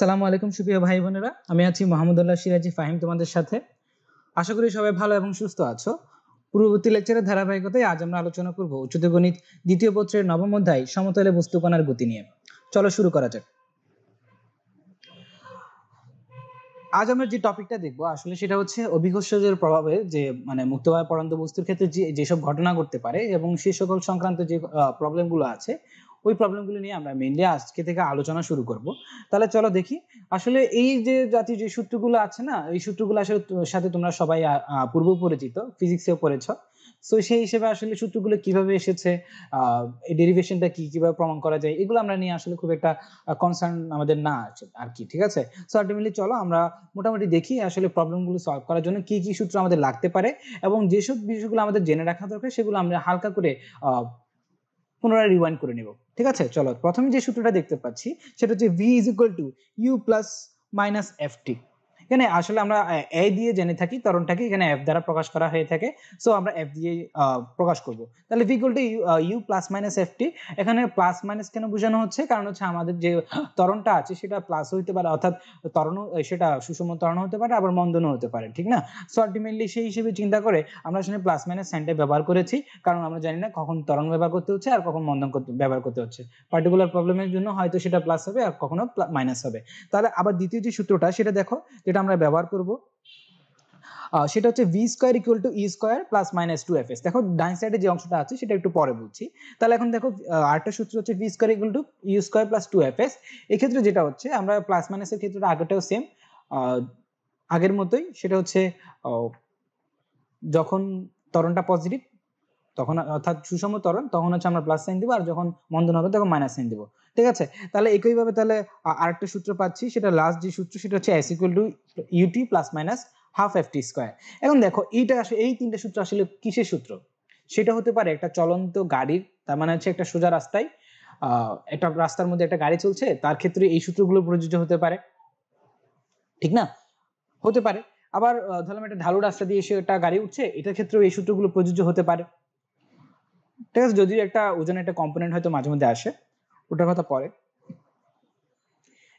সালাম আলাইকুম সুপ্রিয় ভাই বোনেরা আমি আছি মোহাম্মদুল্লাহ সিরাজি ফাহিম তোমাদের সাথে আশা করি সবাই ভালো এবং সুস্থ আছো পূর্ববর্তী লেকচারের ধারাবাহিকতায় আজ আমরা আলোচনা করব উচ্চতর গণিত দ্বিতীয় পত্রের নবম অধ্যায় সমতলে বস্তু কণার গতি নিয়ে চলো শুরু করা যাক আজ আমরা যে টপিকটা দেখব আসলে সেটা হচ্ছে অভিঘোষের প্রভাবে যে মানে মুক্তভাবে বা বস্তুর ক্ষেত্রে যে যেসব ঘটনা ঘটতে পারে এবং সেই সকল সংক্রান্ত যে প্রবলেমগুলো আছে ওই প্রবলেমগুলো নিয়ে আমরা মেইনলি আজকে থেকে আলোচনা শুরু করব তাহলে চলো দেখি আসলে এই যে জাতীয় যে সূত্রগুলো আছে না এই সূত্রগুলো আসলে সাথে তোমরা সবাই পূর্ব পরিচিত ফিজিক্সেও পড়েছ সো সেই হিসেবে আসলে সূত্রগুলো কিভাবে এসেছে ডেরিভেশনটা কি কিভাবে প্রমাণ করা যায় এগুলো আমরা নিয়ে আসলে খুব একটা কনসার্ন আমাদের না আছে আর কি ঠিক আছে সো আলটিমেটলি চলো আমরা মোটামুটি দেখি আসলে প্রবলেমগুলো সলভ করার জন্য কি কি সূত্র আমাদের লাগতে পারে এবং যেসব বিষয়গুলো আমাদের জেনে রাখা দরকার সেগুলো আমরা হালকা করে পুনরায় রিওয়াইন্ড করে নেবো ঠিক আছে চলো প্রথমে যে সূত্রটা দেখতে পাচ্ছি সেটা হচ্ছে v is equal to u plus minus f t এখানে আসলে আমরা এ দিয়ে জেনে থাকি তরণটাকে এখানে এফ দ্বারা প্রকাশ করা হয়ে থাকে সো আমরা এফ দিয়ে প্রকাশ করব তাহলে v to u plus minus f t এখানে প্লাস মাইনাস কেন বোঝানো হচ্ছে কারণ হচ্ছে আমাদের যে তরণটা আছে সেটা প্লাস হইতে পারে অর্থাৎ তরণ সেটা সুষম তরণ হতে পারে আবার মন্দনও হতে পারে ঠিক না সো আলটিমেটলি সেই হিসেবে চিন্তা করে আমরা আসলে প্লাস মাইনাস সাইনটা ব্যবহার করেছি কারণ আমরা জানি না কখন তরণ ব্যবহার করতে হচ্ছে আর কখন মন্দন ব্যবহার করতে হচ্ছে পার্টিকুলার প্রবলেমের জন্য হয়তো সেটা প্লাস হবে আর কখনো মাইনাস হবে তাহলে আবার দ্বিতীয় যে সূত্রটা সেটা দেখো যে এটা আমরা ব্যবহার করব সেটা হচ্ছে v square equal to e square plus minus two f s দেখো ডাইন সাইডে যে অংশটা আছে সেটা একটু পরে বলছি তাহলে এখন দেখো আরেকটা সূত্র হচ্ছে v square equal to e square plus two f s এক্ষেত্রে যেটা হচ্ছে আমরা প্লাস মাইনাসের ক্ষেত্রে আগেটাও সেম আগের মতোই সেটা হচ্ছে যখন ত্বরণটা পজিটিভ তখন অর্থাৎ সুষম ত্বরণ তখন হচ্ছে আমরা প্লাস সাইন দিব আর যখন মন্দন হবে তখন মাইনাস সাইন দিব ঠিক আছে তাহলে একইভাবে তাহলে আরেকটা সূত্র পাচ্ছি সেটা লাস্ট যে সূত্র সেটা হচ্ছে s equal to u t plus minus half f t square এখন দেখো এইটা আসলে এই তিনটা সূত্র আসলে কিসের সূত্র সেটা হতে পারে একটা চলন্ত গাড়ির তার মানে হচ্ছে একটা সোজা রাস্তায় একটা রাস্তার মধ্যে একটা গাড়ি চলছে তার ক্ষেত্রে এই সূত্রগুলো প্রযোজ্য হতে পারে ঠিক না হতে পারে আবার ধরলাম একটা ঢালু রাস্তা দিয়ে এসে একটা গাড়ি উঠছে এটার ক্ষেত্রেও এই সূত্রগুলো প্রযোজ্য হতে পারে ঠিক আছে যদি একটা ওজনের একটা কম্পোনেন্ট হয়তো মাঝে মধ্যে আসে ওটার কথা পরে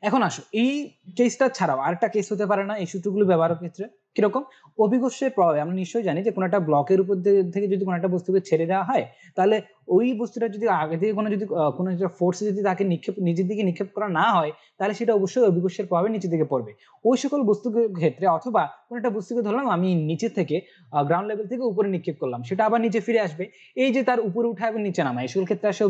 এখন আসো এই কেসটা ছাড়াও আরেকটা কেস হতে পারে না এই সূত্রগুলো ব্যবহারের ক্ষেত্রে কিরকম অভিকর্ষের প্রভাবে আমরা নিশ্চয়ই জানি যে কোনো একটা ব্লকের উপর থেকে যদি কোনো একটা বস্তুকে ছেড়ে দেওয়া হয় তাহলে ওই বস্তুটা যদি আগে থেকে কোনো যদি কোনো একটা ফোর্সে যদি তাকে নিক্ষেপ নিজের দিকে নিক্ষেপ করা না হয় তাহলে সেটা অবশ্যই অভিকর্ষের প্রভাবে নিচের দিকে পড়বে ওই সকল বস্তুকে ক্ষেত্রে অথবা কোনো একটা বস্তুকে ধরলাম আমি নিচে থেকে গ্রাউন্ড লেভেল থেকে উপরে নিক্ষেপ করলাম সেটা আবার নিচে ফিরে আসবে এই যে তার উপরে উঠা এবং নিচে নামা এই সকল ক্ষেত্রে আসে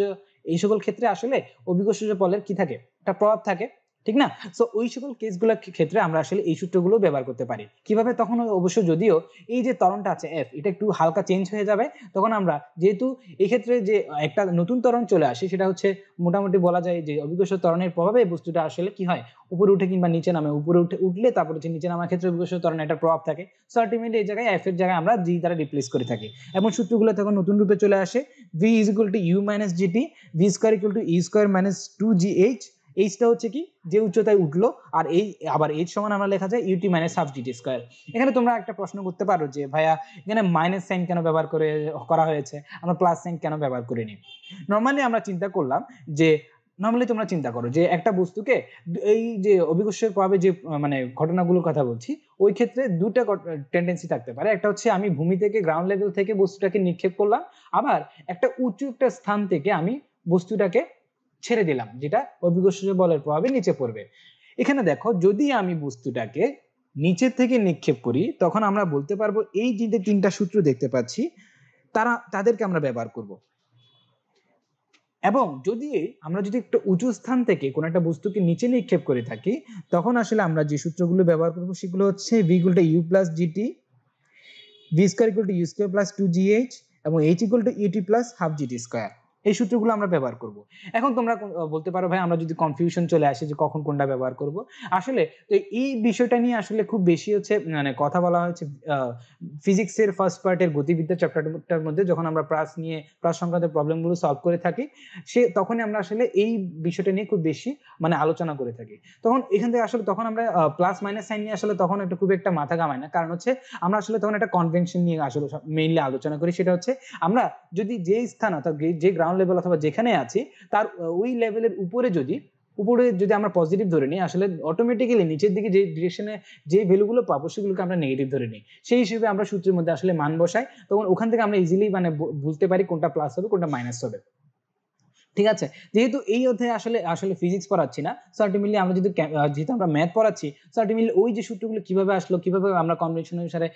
যে এই সকল ক্ষেত্রে আসলে অভিজ্ঞ সূচক বলের কি থাকে একটা প্রভাব থাকে ঠিক না সো ওই সকল কেসগুলোর ক্ষেত্রে আমরা আসলে এই সূত্রগুলো ব্যবহার করতে পারি কিভাবে তখন অবশ্য যদিও এই যে তরণটা আছে এফ এটা একটু হালকা চেঞ্জ হয়ে যাবে তখন আমরা যেহেতু এই ক্ষেত্রে যে একটা নতুন তরণ চলে আসে সেটা হচ্ছে মোটামুটি বলা যায় যে অভিজ্ঞ তরণের প্রভাবে বস্তুটা আসলে কি হয় উপরে উঠে কিংবা নিচে নামে উপরে উঠে উঠলে তারপর হচ্ছে নিচে নামার ক্ষেত্রে অভিজ্ঞ তরণের একটা প্রভাব থাকে সো আলটিমেটলি এই জায়গায় এফ এর জায়গায় আমরা জি দ্বারা রিপ্লেস করে থাকি এমন সূত্রগুলো তখন নতুন রূপে চলে আসে v is equal to u minus g t v square equal to e square minus two g h এইচটা হচ্ছে কি যে উচ্চতায় উঠলো আর এই আবার এইচ সমান আমরা লেখা যায় UT minus half d t square এখানে তোমরা একটা প্রশ্ন করতে পারো যে ভাইয়া এখানে মাইনাস সাইন কেন ব্যবহার করে করা হয়েছে আমরা প্লাস সাইন কেন ব্যবহার করিনি নর্মালি আমরা চিন্তা করলাম যে নর্মালি তোমরা চিন্তা করো যে একটা বস্তুকে এই যে অভিকর্ষের প্রভাবে যে মানে ঘটনাগুলোর কথা বলছি ওই ক্ষেত্রে দুটা টেন্ডেন্সি থাকতে পারে একটা হচ্ছে আমি ভূমি থেকে গ্রাউন্ড লেভেল থেকে বস্তুটাকে নিক্ষেপ করলাম আবার একটা উঁচু একটা স্থান থেকে আমি বস্তুটাকে ছেড়ে দিলাম যেটা অভিকর্ষজ বলের প্রভাবে নিচে পড়বে এখানে দেখো যদি আমি বস্তুটাকে নিচে থেকে নিক্ষেপ করি তখন আমরা বলতে পারবো এই যে তিনটা সূত্র দেখতে পাচ্ছি তারা তাদেরকে আমরা ব্যবহার করব এবং যদি আমরা যদি একটা উঁচু স্থান থেকে কোনো একটা বস্তুকে নিচে নিক্ষেপ করে থাকি তখন আসলে আমরা যে সূত্রগুলো ব্যবহার করব সেগুলো হচ্ছে v equal to u plus g t v square equal to u square plus two g h এবং h equal to u t plus half GT square এই সূত্রগুলো আমরা ব্যবহার করব এখন তোমরা বলতে পারো ভাই আমরা যদি কনফিউশন চলে আসে যে কখন কোনটা ব্যবহার করব আসলে তো এই বিষয়টা নিয়ে আসলে খুব বেশি হচ্ছে মানে কথা বলা হয়েছে ফিজিক্সের ফার্স্ট পার্টের গতিবিদ্যা চ্যাপ্টারটার মধ্যে যখন আমরা প্রাস নিয়ে প্রাস সংক্রান্ত প্রবলেমগুলো সলভ করে থাকি সে তখনই আমরা আসলে এই বিষয়টা নিয়ে খুব বেশি মানে আলোচনা করে থাকি তখন এখান থেকে আসলে তখন আমরা প্লাস মাইনাস সাইন নিয়ে আসলে তখন একটা খুব একটা মাথা ঘামায় না কারণ হচ্ছে আমরা আসলে তখন একটা কনভেনশন নিয়ে আসলে মেইনলি আলোচনা করি সেটা হচ্ছে আমরা যদি যে স্থান অর্থাৎ যে গ্রাউন্ড ডাউন লেভেল অথবা যেখানে আছি তার ওই লেভেলের উপরে যদি উপরে যদি আমরা পজিটিভ ধরে নিই আসলে অটোমেটিক্যালি নিচের দিকে যে ডিরেকশনে যে ভ্যালুগুলো পাবো সেগুলোকে আমরা নেগেটিভ ধরে নিই সেই হিসেবে আমরা সূত্রের মধ্যে আসলে মান বসাই তখন ওখান থেকে আমরা ইজিলি মানে বুঝতে পারি কোনটা প্লাস হবে কোনটা মাইনাস হবে ঠিক আছে যেহেতু এই অধ্যায়ে আসলে আসলে ফিজিক্স পড়াচ্ছি না সো আলটিমেটলি আমরা যদি যেহেতু আমরা ম্যাথ পড়াচ্ছি সো আলটিমেটলি ওই যে সূত্রগুলো কিভাবে আসলো কিভাবে আমরা কম্বিনেশন অনুসারে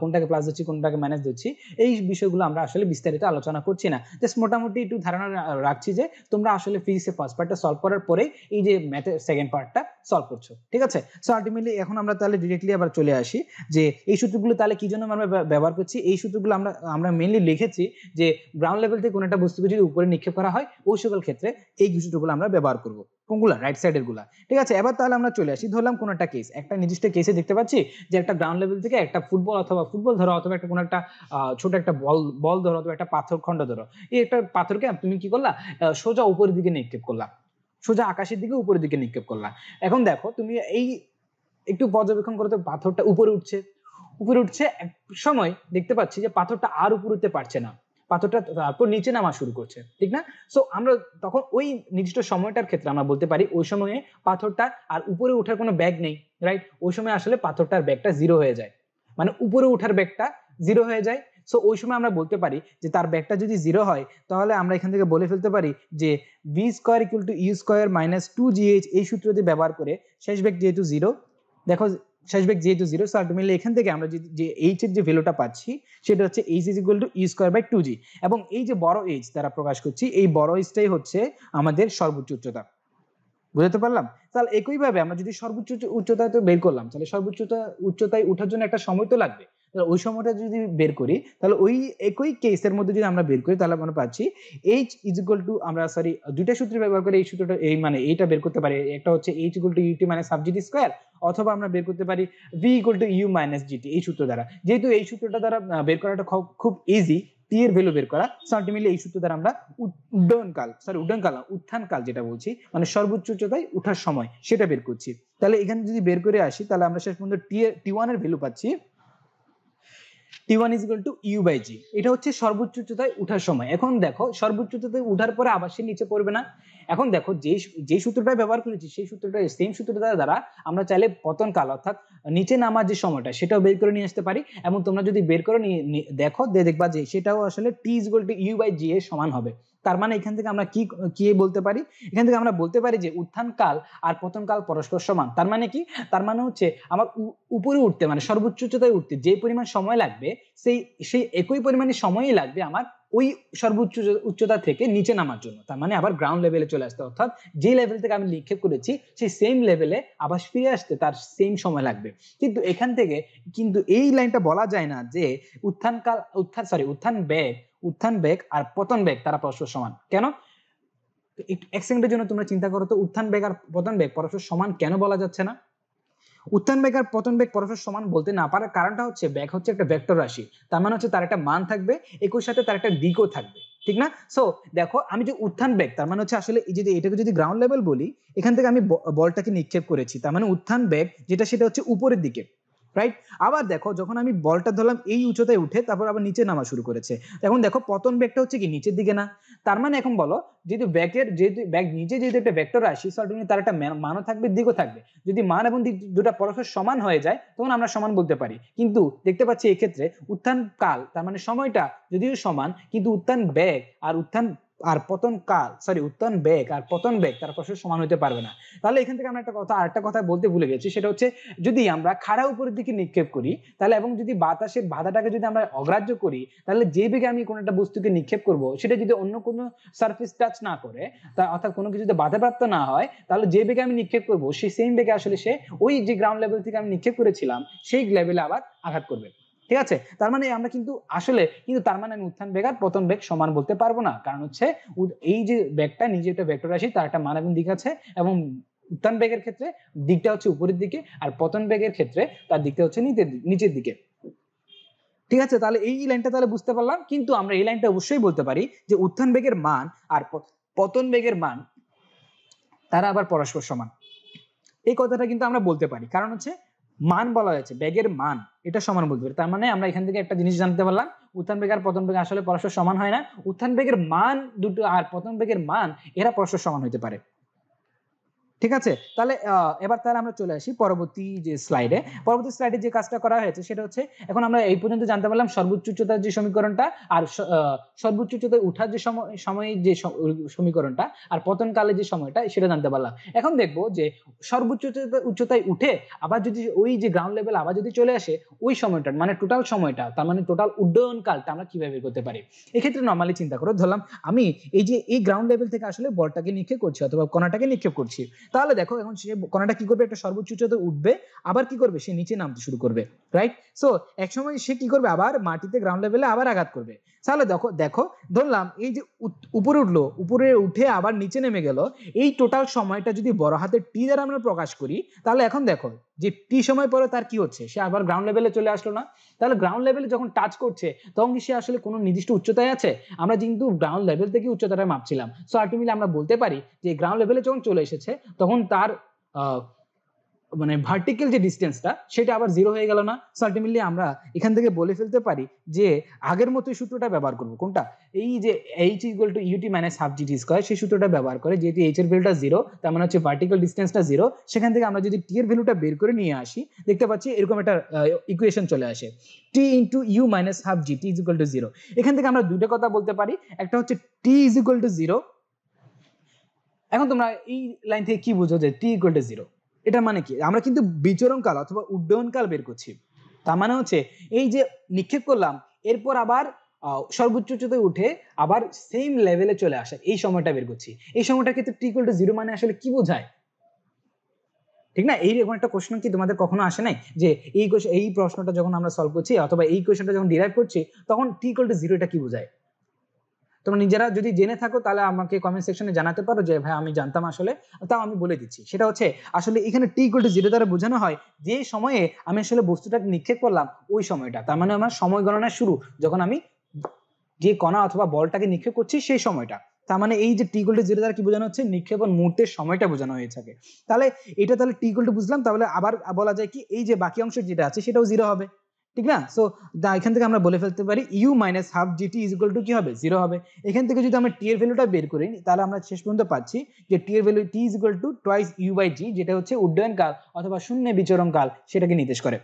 কোনটাকে প্লাস দিচ্ছি কোনটাকে মাইনাস দিচ্ছি এই বিষয়গুলো আমরা আসলে বিস্তারিত আলোচনা করছি না জাস্ট মোটামুটি একটু ধারণা রাখছি যে তোমরা আসলে ফিজিক্সের ফার্স্ট পার্টটা সলভ করার পরে এই যে ম্যাথের সেকেন্ড পার্টটা সলভ করছো ঠিক আছে সো আলটিমেটলি এখন আমরা তাহলে ডিরেক্টলি আবার চলে আসি যে এই সূত্রগুলো তাহলে কি জন্য আমরা ব্যবহার করছি এই সূত্রগুলো আমরা আমরা মেনলি লিখেছি যে গ্রাউন্ড লেভেল থেকে কোনো একটা বস্তুকে যদি উপরে নিক্ষেপ করা হয় ওই আবশ্যকের ক্ষেত্রে এই সূত্রগুলো আমরা ব্যবহার করব কোনগুলো রাইট সাইডের গুলা ঠিক আছে এবার তাহলে আমরা চলে আসি ধরলাম কোন একটা কেস একটা নির্দিষ্ট কেসে দেখতে পাচ্ছি যে একটা গ্রাউন্ড লেভেল থেকে একটা ফুটবল অথবা ফুটবল ধরো অথবা একটা কোন একটা ছোট একটা বল বল ধরো অথবা একটা পাথর খণ্ড ধরো এই একটা পাথরকে তুমি কি করলা সোজা উপরের দিকে নিক্ষেপ করলা সোজা আকাশের দিকে উপরের দিকে নিক্ষেপ করলা এখন দেখো তুমি এই একটু পর্যবেক্ষণ করতে পাথরটা উপরে উঠছে উপরে উঠছে এক সময় দেখতে পাচ্ছি যে পাথরটা আর উপরে উঠতে পারছে না পাথরটা তারপর নিচে নামা শুরু করছে ঠিক না সো আমরা তখন ওই নির্দিষ্ট সময়টার ক্ষেত্রে আমরা বলতে পারি ওই সময়ে পাথরটা আর উপরে ওঠার কোনো ব্যাগ নেই রাইট ওই সময় আসলে পাথরটার ব্যাগটা জিরো হয়ে যায় মানে উপরে ওঠার ব্যাগটা জিরো হয়ে যায় সো ওই সময় আমরা বলতে পারি যে তার ব্যাগটা যদি জিরো হয় তাহলে আমরা এখান থেকে বলে ফেলতে পারি যে v square equal to u square minus two g h এই সূত্রটি ব্যবহার করে শেষ ব্যাগ যেহেতু জিরো দেখো শেষ ব্যাক যেহেতু জিরো সো আলটিমেটলি এখান থেকে আমরা যে এইচ এর যে ভ্যালুটা পাচ্ছি সেটা হচ্ছে h is equal to e square by two g এবং এই যে বড় এইচ দ্বারা প্রকাশ করছি এই বড় এইচটাই হচ্ছে আমাদের সর্বোচ্চ উচ্চতা বুঝতে পারলাম তাহলে একইভাবে আমরা যদি সর্বোচ্চ উচ্চতা তো বের করলাম তাহলে সর্বোচ্চ উচ্চতায় ওঠার জন্য একটা সময় তো লাগবে তাহলে ওই সময়টা যদি বের করি তাহলে ওই একই কেসের মধ্যে যদি আমরা বের করি তাহলে আমরা পাচ্ছি এইচ ইজ ইকুয়াল টু আমরা সরি দুইটা সূত্র ব্যবহার করে এই সূত্রটা এই মানে এইটা বের করতে পারি একটা হচ্ছে এইচ ইকুয়াল টু ইউটি মানে সাবজেক্ট স্কোয়ার অথবা আমরা বের করতে পারি v equal to u minus g t এই সূত্র দ্বারা যেহেতু এই সূত্রটা দ্বারা বের করাটা খুব ইজি টি এর ভ্যালু বের করা সো আলটিমেটলি এই সূত্র দ্বারা আমরা উড্ডয়নকাল সরি উড্ডয়নকাল না উত্থানকাল যেটা বলছি মানে সর্বোচ্চ উচ্চতায় ওঠার সময় সেটা বের করছি তাহলে এখানে যদি বের করে আসি তাহলে আমরা শেষ পর্যন্ত টি টি ওয়ান এর ভ্যালু পাচ্ছি T one is equal to U by G এটা হচ্ছে সর্বোচ্চ উচ্চতায় উঠার সময় এখন দেখো সর্বোচ্চ উচ্চতায় উঠার পরে আবার সে নিচে পড়বে না এখন দেখো যে যে সূত্রটা ব্যবহার করেছি সেই সূত্রটা সেম সূত্রটা দ্বারা আমরা চাইলে পতন কাল অর্থাৎ নিচে নামার যে সময়টা সেটাও বের করে নিয়ে আসতে পারি এবং তোমরা যদি বের করে নিয়ে দেখো দেখবা যে সেটাও আসলে T is equal to U by G এর সমান হবে তার মানে এখান থেকে আমরা কি কি বলতে পারি এখান থেকে আমরা বলতে পারি যে উত্থান কাল আর পতন কাল পরস্পর সমান তার মানে কি তার মানে হচ্ছে আমার উপরে উঠতে মানে সর্বোচ্চ উচ্চতায় উঠতে যে পরিমাণ সময় লাগবে সেই সেই একই পরিমাণে সময়ই লাগবে আমার ওই সর্বোচ্চ উচ্চতা থেকে নিচে নামার জন্য তার মানে আবার গ্রাউন্ড লেভেলে চলে আসতে অর্থাৎ যে লেভেল থেকে আমি নিক্ষেপ করেছি সেই সেম লেভেলে আবার ফিরে আসতে তার সেম সময় লাগবে কিন্তু এখান থেকে কিন্তু এই লাইনটা বলা যায় না যে উত্থানকাল উত্থান সরি উত্থান ব্যাগ উত্থান বেগ আর পতন বেগ তারা পরস্পর সমান কেন এক সেকেন্ডের জন্য তোমরা চিন্তা করো তো উত্থান বেগ আর পতন বেগ পরস্পর সমান কেন বলা যাচ্ছে না উত্থান বেগ আর পতন বেগ পরস্পর সমান বলতে না পারার কারণটা হচ্ছে বেগ হচ্ছে একটা ভেক্টর রাশি তার মানে হচ্ছে তার একটা মান থাকবে একই সাথে তার একটা দিকও থাকবে ঠিক না সো দেখো আমি যে উত্থান বেগ তার মানে হচ্ছে আসলে যদি এটাকে যদি গ্রাউন্ড লেভেল বলি এখান থেকে আমি বলটাকে নিক্ষেপ করেছি তার মানে উত্থান বেগ যেটা সেটা হচ্ছে উপরের দিকে রাইট আবার দেখো যখন আমি বলটা ধরলাম এই উচ্চতায় উঠে তারপর আবার নিচে নামা শুরু করেছে এখন দেখো পতন ব্যাগটা হচ্ছে কি নিচের দিকে না তার মানে এখন বলো যেহেতু ব্যাগের যেহেতু ব্যাগ নিচে যেহেতু একটা ভেক্টর রাশি সল্টনি তার একটা মানও থাকবে দিকও থাকবে যদি মান এবং দিক দুটা পরস্পর সমান হয়ে যায় তখন আমরা সমান বলতে পারি কিন্তু দেখতে পাচ্ছি এক্ষেত্রে উত্থান কাল তার মানে সময়টা যদিও সমান কিন্তু উত্থান ব্যাগ আর উত্থান আর পতন কাল সরি উত্থান বেগ আর পতন বেগ তার পরস্পর সমান হতে পারবে না তাহলে এখান থেকে আমরা একটা কথা আর একটা কথা বলতে ভুলে গেছি সেটা হচ্ছে যদি আমরা খাড়া উপরের দিকে নিক্ষেপ করি তাহলে এবং যদি বাতাসের বাধাটাকে যদি আমরা অগ্রাহ্য করি তাহলে যে বেগে আমি কোনো একটা বস্তুকে নিক্ষেপ করব সেটা যদি অন্য কোনো সারফেস টাচ না করে তা অর্থাৎ কোনো কিছুতে বাধাপ্রাপ্ত না হয় তাহলে যে বেগে আমি নিক্ষেপ করব সেই সেম বেগে আসলে সে ওই যে গ্রাউন্ড লেভেল থেকে আমি নিক্ষেপ করেছিলাম সেই লেভেলে আবার আঘাত করবে ঠিক আছে তার মানে আমরা কিন্তু আসলে কিন্তু তার মানে আমি উত্থান বেগ আর পতন বেগ সমান বলতে পারবো না কারণ হচ্ছে এই যে বেগটা নিজে একটা ভেক্টর রাশি তার একটা এবং দিক আছে এবং উত্থান বেগের ক্ষেত্রে দিকটা হচ্ছে উপরের দিকে আর পতন বেগের ক্ষেত্রে তার দিকটা হচ্ছে নিচের দিকে ঠিক আছে তাহলে এই লাইনটা তাহলে বুঝতে পারলাম কিন্তু আমরা এই লাইনটা অবশ্যই বলতে পারি যে উত্থান বেগের মান আর পতন বেগের মান তারা আবার পরস্পর সমান এই কথাটা কিন্তু আমরা বলতে পারি কারণ হচ্ছে মান বলা হয়েছে ব্যাগের মান এটা সমান বলতে পারি তার মানে আমরা এখান থেকে একটা জিনিস জানতে পারলাম উত্থান বেগ আর পতন বেগ আসলে পরস্পর সমান হয় না উত্থান বেগের মান দুটো আর পতন বেগের মান এরা পরস্পর সমান হইতে পারে ঠিক আছে তাহলে এবার তাহলে আমরা চলে আসি পরবর্তী যে স্লাইডে পরবর্তী স্লাইডে যে কাজটা করা হয়েছে সেটা হচ্ছে এখন আমরা এই পর্যন্ত জানতে পারলাম সর্বোচ্চ উচ্চতার যে সমীকরণটা আর সর্বোচ্চ উচ্চতায় উঠার যে সময়ে যে সমীকরণটা আর পতনকালে যে সময়টা সেটা জানতে পারলাম এখন দেখব যে সর্বোচ্চ উচ্চতায় উঠে আবার যদি ওই যে গ্রাউন্ড লেভেল আবার যদি চলে আসে ওই সময়টা মানে টোটাল সময়টা তার মানে টোটাল উড্ডয়ন কালটা আমরা কিভাবে বের করতে পারি এক্ষেত্রে নর্মালি চিন্তা করো ধরলাম আমি এই যে এই গ্রাউন্ড লেভেল থেকে আসলে বলটাকে নিক্ষেপ করছি অথবা কণাটাকে নিক্ষেপ করছি তাহলে দেখো এখন সে কণাটা কি করবে একটা সর্বোচ্চ উচ্চতাতে উঠবে আবার কি করবে সে নিচে নামতে শুরু করবে রাইট সো একসময় সে কি করবে আবার মাটিতে গ্রাউন্ড লেভেলে আবার আঘাত করবে তাহলে দেখো দেখো ধরলাম এই যে উপরে উঠলো উপরে উঠে আবার নিচে নেমে গেল এই টোটাল সময়টা যদি বড় হাতের টি দ্বারা আমরা প্রকাশ করি তাহলে এখন দেখো যে টি সময় পরে তার কি হচ্ছে সে আবার গ্রাউন্ড লেভেলে চলে আসলো না তাহলে গ্রাউন্ড লেভেলে যখন টাচ করছে তখন কি সে আসলে কোনো নির্দিষ্ট উচ্চতায় আছে আমরা কিন্তু গ্রাউন্ড লেভেল থেকে উচ্চতাটা মাপছিলাম সো আলটিমেটলি আমরা বলতে পারি যে গ্রাউন্ড লেভেলে যখন চলে এসেছে তখন তার মানে ভার্টিক্যাল যে ডিস্টেন্সটা সেটা আবার জিরো হয়ে গেল না সো আলটিমেটলি আমরা এখান থেকে বলে ফেলতে পারি যে আগের মতোই সূত্রটা ব্যবহার করবো কোনটা এই যে H equal to UT minus half GT square সেই সূত্রটা ব্যবহার করে যেহেতু এইচ এর ভ্যালুটা জিরো তার মানে হচ্ছে ভার্টিক্যাল ডিস্টেন্সটা জিরো সেখান থেকে আমরা যদি টি এর ভ্যালুটা বের করে নিয়ে আসি দেখতে পাচ্ছি এরকম একটা ইকুয়েশন চলে আসে T into U minus half GT is equal to zero এখান থেকে আমরা দুটো কথা বলতে পারি একটা হচ্ছে T is equal to zero এখন তোমরা এই লাইন থেকে কি বুঝো যে টি ইকুয়াল টু জিরো এটা মানে কি আমরা কিন্তু বিচরণকাল অথবা উড্ডয়নকাল বের করছি তার মানে হচ্ছে এই যে নিক্ষেপ করলাম এরপর আবার সর্বোচ্চ উচ্চতে উঠে আবার সেম লেভেলে চলে আসে এই সময়টা বের করছি এই সময়টা কিন্তু টি টু জিরো মানে আসলে কি বোঝায় ঠিক না এই রকম একটা কোশ্চেন কি তোমাদের কখনো আসে নাই যে এই এই প্রশ্নটা যখন আমরা সলভ করছি অথবা এই কোশ্চেনটা যখন ডিরাইভ করছি তখন টি টু জিরো এটা কি বোঝায় তোমরা নিজেরা যদি জেনে থাকো তাহলে আমাকে কমেন্ট সেকশনে জানাতে পারো যে ভাই আমি জানতাম আসলে তাও আমি বলে দিচ্ছি সেটা হচ্ছে আসলে এখানে টি ইকুয়াল টু জিরো দ্বারা বোঝানো হয় যে সময়ে আমি আসলে বস্তুটা নিক্ষেপ করলাম ওই সময়টা তার মানে আমার সময় গণনা শুরু যখন আমি যে কণা অথবা বলটাকে নিক্ষেপ করছি সেই সময়টা তার মানে এই যে টি ইকুয়াল টু জিরো দ্বারা কি বোঝানো হচ্ছে নিক্ষেপণ মুহূর্তের সময়টা বোঝানো হয়ে থাকে তাহলে এটা তাহলে টি টু বুঝলাম তাহলে আবার বলা যায় কি এই যে বাকি অংশ যেটা আছে সেটাও জিরো হবে ঠিক না সো এখান থেকে আমরা বলে ফেলতে পারি U minus half GT is equal to কি হবে জিরো হবে এখান থেকে যদি আমরা টি এর ভ্যালুটা বের করি তাহলে আমরা শেষ পর্যন্ত পাচ্ছি যে টি এর value T is equal to twice U by G যেটা হচ্ছে উড্ডয়ন কাল অথবা শূন্য বিচরণ কাল সেটাকে নির্দেশ করে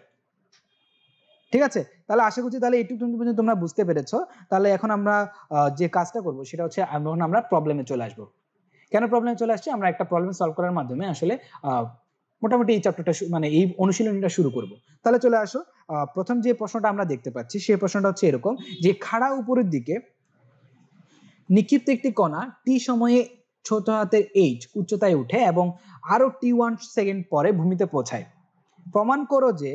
ঠিক আছে তাহলে আশা করছি তাহলে এইটুকু পর্যন্ত তোমরা বুঝতে পেরেছ তাহলে এখন আমরা যে কাজটা করব সেটা হচ্ছে এখন আমরা প্রবলেমে চলে আসবো কেন প্রবলেমে চলে আসছি আমরা একটা প্রবলেম সলভ করার মাধ্যমে আসলে মোটামুটি এই চ্যাপ্টারটা মানে এই অনুশীলনটা শুরু করব তাহলে চলে আসো প্রথম যে প্রশ্নটা আমরা দেখতে পাচ্ছি সেই প্রশ্নটা হচ্ছে এরকম যে খাড়া উপরের দিকে নিক্ষিপ্ত একটি কণা টি সময়ে ছোট হাতের এইচ উচ্চতায় উঠে এবং আরও টি ওয়ান সেকেন্ড পরে ভূমিতে পৌঁছায় প্রমাণ করো যে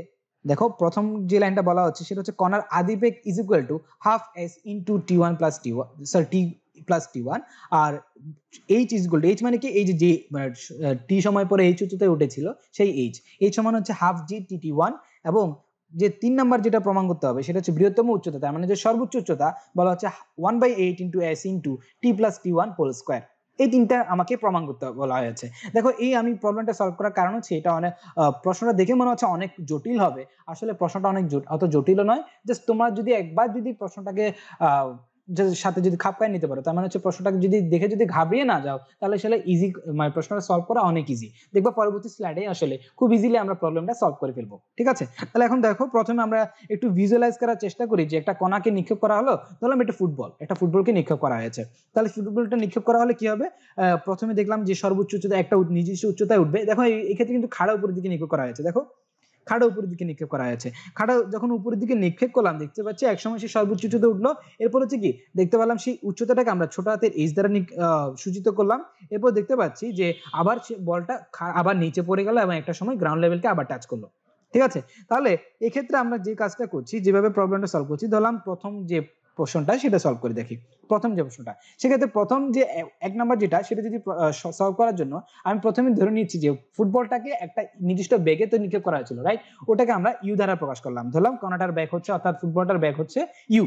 দেখো প্রথম যে লাইনটা বলা হচ্ছে সেটা হচ্ছে কণার আদিবেগ is equal to half S into T one plus T one sorry T plus T one আর এইচ ইজ টু এইচ মানে কি এই যে টি মানে, সময় পরে এইচ উচ্চতায় উঠেছিল সেই এইচ এইচ সমান হচ্ছে half G T T one এবং যে তিন নাম্বার যেটা প্রমাণ করতে হবে সেটা হচ্ছে বৃহত্তম উচ্চতা তার মানে যে সর্বোচ্চ উচ্চতা বলা হচ্ছে one by eight into S into T plus T one whole square এই তিনটা আমাকে প্রমাণ করতে বলা হয়েছে দেখো এই আমি প্রবলেমটা সলভ করার কারণ হচ্ছে এটা অনেক প্রশ্নটা দেখে মনে হচ্ছে অনেক জটিল হবে আসলে প্রশ্নটা অনেক অত জটিলও নয় জাস্ট তোমার যদি একবার যদি প্রশ্নটাকে সাথে যদি খাপ খাইয়ে নিতে পারো তার মানে হচ্ছে প্রশ্নটাকে যদি দেখে যদি ঘাবড়িয়ে না যাও তাহলে আসলে ইজি মানে প্রশ্নটা সলভ করা অনেক ইজি দেখবো পরবর্তী স্লাইডে আসলে খুব ইজিলি আমরা প্রবলেমটা সলভ করে ফেলবো ঠিক আছে তাহলে এখন দেখো প্রথমে আমরা একটু ভিজুয়ালাইজ করার চেষ্টা করি যে একটা কণাকে নিক্ষেপ করা হলো ধরলাম এটা ফুটবল একটা ফুটবলকে নিক্ষেপ করা হয়েছে তাহলে ফুটবলটা নিক্ষেপ করা হলে কি হবে প্রথমে দেখলাম যে সর্বোচ্চ উচ্চতা একটা নিজস্ব উচ্চতায় উঠবে দেখো এই ক্ষেত্রে কিন্তু খাড়া উপরের দিকে নিক্ষেপ করা হয়েছে দেখো খাটা উপরের দিকে নিক্ষেপ করা হয়েছে খাটা যখন উপরের দিকে নিক্ষেপ করলাম দেখতে পাচ্ছি একসময় সে সর্বোচ্চ উচ্চতে উঠলো এরপর হচ্ছে কি দেখতে পেলাম সেই উচ্চতাটাকে আমরা ছোট হাতের এইচ দ্বারা সূচিত করলাম এরপর দেখতে পাচ্ছি যে আবার সে বলটা আবার নিচে পড়ে গেল এবং একটা সময় গ্রাউন্ড লেভেলকে আবার টাচ করলো ঠিক আছে তাহলে এক্ষেত্রে আমরা যে কাজটা করছি যেভাবে প্রবলেমটা সলভ করছি ধরলাম প্রথম যে প্রশ্নটা সেটা সলভ করে দেখি প্রথম যে প্রশ্নটা সেক্ষেত্রে প্রথম যে এক নম্বর যেটা সেটা যদি সলভ করার জন্য আমি প্রথমে ধরে নিচ্ছি যে ফুটবলটাকে একটা নির্দিষ্ট বেগে তো নিক্ষেপ করা হয়েছিল রাইট ওটাকে আমরা ইউ দ্বারা প্রকাশ করলাম ধরলাম কণাটার ব্যাগ হচ্ছে অর্থাৎ ফুটবলটার ব্যাগ হচ্ছে ইউ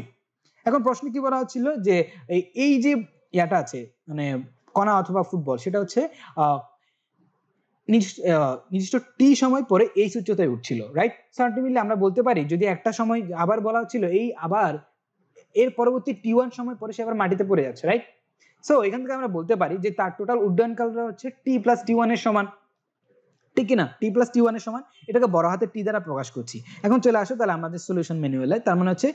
এখন প্রশ্ন কি বলা হচ্ছিল যে এই যে ইয়াটা আছে মানে কণা অথবা ফুটবল সেটা হচ্ছে নির্দিষ্ট টি সময় পরে এই উচ্চতায় উঠছিল রাইট সার্টিমিলি আমরা বলতে পারি যদি একটা সময় আবার বলা হচ্ছিল এই আবার এর পরবর্তী টি ওয়ান সময় পরে সে আবার মাটিতে পড়ে যাচ্ছে রাইট সো এখান থেকে আমরা বলতে পারি যে তার টোটাল উড্ডয়নকালটা হচ্ছে টি প্লাস টি ওয়ান এর সমান ঠিক না টি প্লাস টি ওয়ান এর সমান এটাকে বড় হাতে টি দ্বারা প্রকাশ করছি এখন চলে আসো তাহলে আমাদের সলিউশন ম্যানুয়ালে তার মানে হচ্ছে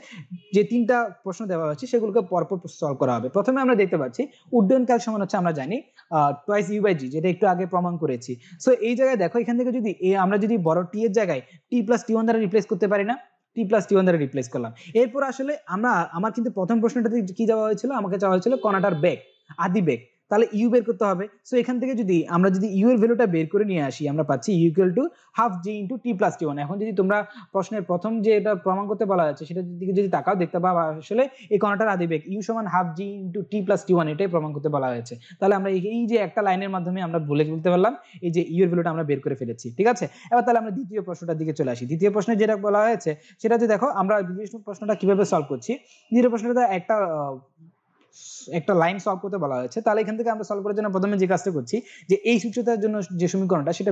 যে তিনটা প্রশ্ন দেওয়া হচ্ছে সেগুলোকে পরপর সলভ করা হবে প্রথমে আমরা দেখতে পাচ্ছি উড্ডয়নকাল সমান হচ্ছে আমরা জানি টয়েস ইউ বাই জি যেটা একটু আগে প্রমাণ করেছি সো এই জায়গায় দেখো এখান থেকে যদি আমরা যদি বড় টি এর জায়গায় টি প্লাস টি ওয়ান দ্বারা রিপ্লেস করতে পারি না টি প্লাস টি ওয়ান দ্বারা রিপ্লেস করলাম এরপর আসলে আমরা আমার কিন্তু প্রথম প্রশ্নটাতে কি যাওয়া হয়েছিল আমাকে চাওয়া হয়েছিল কণাটার বেগ আদি বেগ তাহলে ইউ বের করতে হবে সো এখান থেকে যদি আমরা যদি ইউ এর ভ্যালুটা বের করে নিয়ে আসি আমরা পাচ্ছি U equal to half G into T plus T one এখন যদি তোমরা প্রশ্নের প্রথম যে এটা প্রমাণ করতে বলা যাচ্ছে সেটা দিকে যদি তাকাও দেখতে পাবা আসলে এই কণাটার আদিবেগ ইউ সমান half G into T plus T one এটাই প্রমাণ করতে বলা হয়েছে তাহলে আমরা এই যে একটা লাইনের মাধ্যমে আমরা বলে বলতে পারলাম এই যে ইউ এর ভ্যালুটা আমরা বের করে ফেলেছি ঠিক আছে এবার তাহলে আমরা দ্বিতীয় প্রশ্নটার দিকে চলে আসি দ্বিতীয় প্রশ্নে যেটা বলা হয়েছে সেটা যে দেখো আমরা দ্বিতীয় প্রশ্নটা কিভাবে সলভ করছি দ্বিতীয় প্রশ্নটা একটা একটা লাইন সলভ করতে বলা হয়েছে তাহলে এখান থেকে আমরা সলভ করার জন্য প্রথমে যে কাজটা করছি যে এই সূত্রটার জন্য যে সমীকরণটা সেটা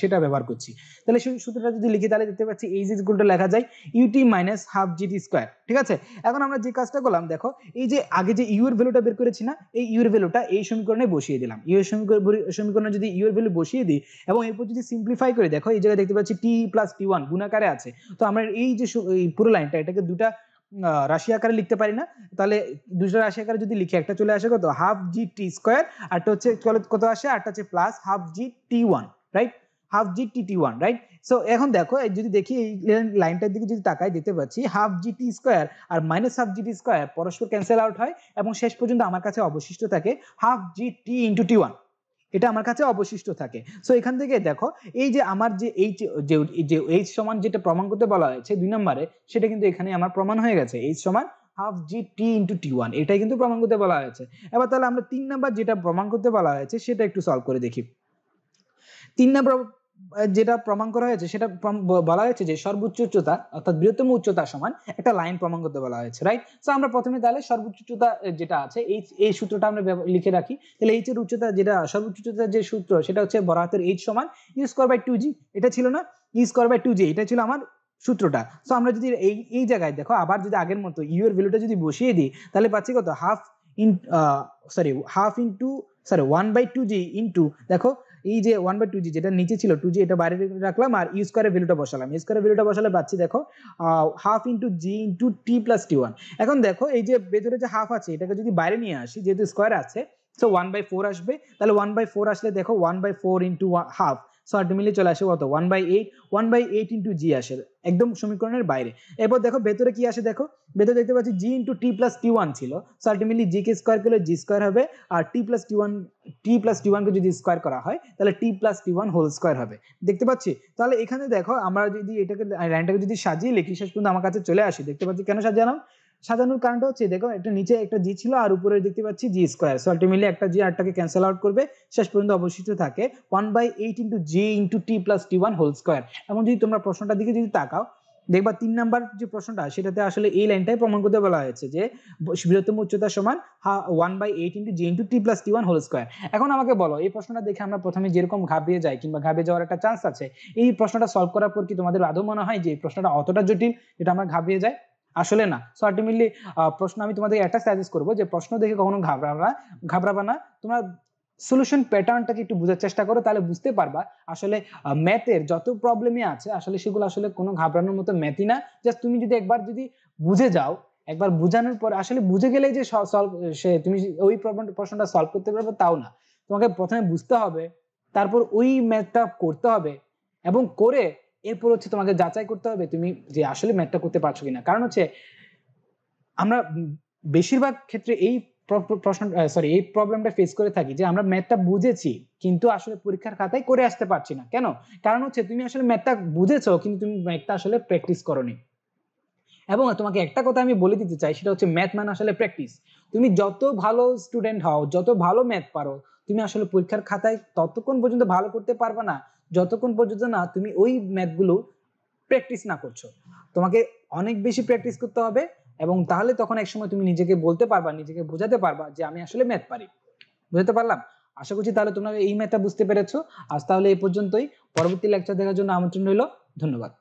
সেটা ব্যবহার করছি তাহলে সেই সূত্রটা যদি লিখি তাহলে দেখতে পাচ্ছি এই ইজ ইকুয়াল লেখা যায় UT minus half GT square ঠিক আছে এখন আমরা যে কাজটা করলাম দেখো এই যে আগে যে ইউর ভ্যালুটা বের করেছি না এই ইউর ভ্যালুটা এই সমীকরণে বসিয়ে দিলাম ইউর সমীকরণ সমীকরণে যদি ইউর ভ্যালু বসিয়ে দিই এবং এরপর যদি সিম্পলিফাই করে দেখো এই জায়গায় দেখতে পাচ্ছি টি প্লাস টি ওয়ান গুণাকারে আছে তো আমরা এই যে পুরো লাইনটা এটাকে দুটা রাশি আকারে লিখতে পারি না তাহলে দুইটা রাশি আকারে যদি লিখি একটা চলে আসে কত হাফ জি টি স্কোয়ার আরটা হচ্ছে কত আসে আরটা হচ্ছে plus half G T one right half G T T one right so এখন দেখো যদি দেখি এই লাইনটার দিকে যদি তাকাই দেখতে পাচ্ছি হাফ জি টি স্কোয়ার আর minus half G T square পরস্পর ক্যান্সেল আউট হয় এবং শেষ পর্যন্ত আমার কাছে অবশিষ্ট থাকে half G T into T one এটা আমার কাছে অবশিষ্ট থাকে সো এখান থেকে দেখো এই যে আমার যে এইচ যে এইচ সমান যেটা প্রমাণ করতে বলা হয়েছে দুই নম্বরে সেটা কিন্তু এখানে আমার প্রমাণ হয়ে গেছে এইচ সমান half G T into T one এটাই কিন্তু প্রমাণ করতে বলা হয়েছে এবার তাহলে আমরা তিন নাম্বার যেটা প্রমাণ করতে বলা হয়েছে সেটা একটু সলভ করে দেখি তিন নাম্বার যেটা প্রমাণ করা হয়েছে সেটা বলা হয়েছে যে সর্বোচ্চ উচ্চতা অর্থাৎ বৃহত্তম উচ্চতা সমান একটা লাইন প্রমাণ করতে বলা হয়েছে রাইট তো আমরা প্রথমে তাহলে সর্বোচ্চ উচ্চতা যেটা আছে এই এই সূত্রটা আমরা লিখে রাখি তাহলে এইচ এর উচ্চতা যেটা সর্বোচ্চ উচ্চতা যে সূত্র সেটা হচ্ছে বড় হাতের এইচ সমান E square by two G এটা ছিল না E square by two G এটা ছিল আমার সূত্রটা তো আমরা যদি এই এই জায়গায় দেখো আবার যদি আগের মতো ইউ এর ভ্যালুটা যদি বসিয়ে দিই তাহলে পাচ্ছি কত half in sorry half into sorry one by two G into দেখো এই যে ওয়ান বাই টু জি যেটা নিচে ছিল টু জি এটা বাইরে রাখলাম আর ইউজ করে ভ্যালুটা বসালাম ইউজ করে ভ্যালুটা বসালে পাচ্ছি দেখো half into G into T plus T one এখন দেখো এই যে ভেতরে যে হাফ আছে এটাকে যদি বাইরে নিয়ে আসি যেহেতু স্কোয়ার আছে সো ওয়ান বাই ফোর আসবে তাহলে ওয়ান বাই ফোর আসলে দেখো one by four into half so ultimately চলে আসে কত one by eight one by eight into G আসে একদম সমীকরণের বাইরে এরপর দেখো ভেতরে কি আসে দেখো ভেতরে দেখতে পাচ্ছি G into T plus T one ছিল সো আলটিমেটলি জি কে স্কোয়ার করলে জি স্কোয়ার হবে আর T plus T one T plus T ওয়ানকে যদি স্কোয়ার করা হয় তাহলে T plus T one whole square হবে দেখতে পাচ্ছি তাহলে এখানে দেখো আমরা যদি এটাকে লাইনটাকে যদি সাজিয়ে লিখি শেষ পর্যন্ত আমার কাছে চলে আসি দেখতে পাচ্ছি কেন সাজালাম সাজানোর কারণটা হচ্ছে দেখো একটা নিচে একটা জি ছিল আর উপরে দেখতে পাচ্ছি জি স্কোয়ার সো আলটিমেটলি একটা জি আরটাকে ক্যান্সেল আউট করবে শেষ পর্যন্ত অবশিষ্ট থাকে one by eight into G into T plus T one whole square এমন যদি তোমরা প্রশ্নটার দিকে যদি তাকাও দেখবা তিন নাম্বার যে প্রশ্নটা সেটাতে আসলে এই লাইনটাই প্রমাণ করতে বলা হয়েছে যে বৃহত্তম উচ্চতা সমান one by eight into G into T plus T one whole square এখন আমাকে বলো এই প্রশ্নটা দেখে আমরা প্রথমে যেরকম ঘাবড়িয়ে যাই কিংবা ঘাবড়িয়ে যাওয়ার একটা চান্স আছে এই প্রশ্নটা সলভ করার পর কি তোমাদের আদৌ মনে হয় যে এই প্রশ্নটা অতটা জটিল এটা আমরা ঘাবড়িয়ে যাই আসলে না সো আলটিমেটলি প্রশ্ন আমি তোমাদের একটা সাজেস্ট করবো যে প্রশ্ন দেখে কখনো ঘাবড়াবা ঘাবড়াবা না তোমরা সলিউশন প্যাটার্নটাকে একটু বোঝার চেষ্টা করো তাহলে বুঝতে পারবা আসলে ম্যাথের যত প্রবলেমই আছে আসলে সেগুলো আসলে কোনো ঘাবড়ানোর মতো ম্যাথই না জাস্ট তুমি যদি একবার যদি বুঝে যাও একবার বুঝানোর পর আসলে বুঝে গেলে যে সলভ সে তুমি ওই প্রশ্নটা সলভ করতে পারবে তাও না তোমাকে প্রথমে বুঝতে হবে তারপর ওই ম্যাথটা করতে হবে এবং করে এরপর হচ্ছে তোমাকে যাচাই করতে হবে তুমি যে আসলে ম্যাথটা করতে পারছো কিনা কারণ হচ্ছে আমরা বেশিরভাগ ক্ষেত্রে এই প্রশ্ন সরি এই প্রবলেমটা ফেস করে থাকি যে আমরা ম্যাথটা বুঝেছি কিন্তু আসলে পরীক্ষার খাতায় করে আসতে পারছি না কেন কারণ হচ্ছে তুমি আসলে ম্যাথটা বুঝেছো কিন্তু তুমি ম্যাথটা আসলে প্র্যাকটিস করনি এবং তোমাকে একটা কথা আমি বলে দিতে চাই সেটা হচ্ছে ম্যাথ মানে আসলে প্র্যাকটিস তুমি যত ভালো স্টুডেন্ট হও যত ভালো ম্যাথ পারো তুমি আসলে পরীক্ষার খাতায় ততক্ষণ পর্যন্ত ভালো করতে পারবে না যতক্ষণ পর্যন্ত না তুমি ওই ম্যাথগুলো প্র্যাকটিস না করছো তোমাকে অনেক বেশি প্র্যাকটিস করতে হবে এবং তাহলে তখন একসময় তুমি নিজেকে বলতে পারবা নিজেকে বোঝাতে পারবা যে আমি আসলে ম্যাথ পারি বুঝতে পারলাম আশা করছি তাহলে তোমরা এই ম্যাথটা বুঝতে পেরেছো আজ তাহলে এই পর্যন্তই পরবর্তী লেকচার দেখার জন্য আমন্ত্রণ রইল ধন্যবাদ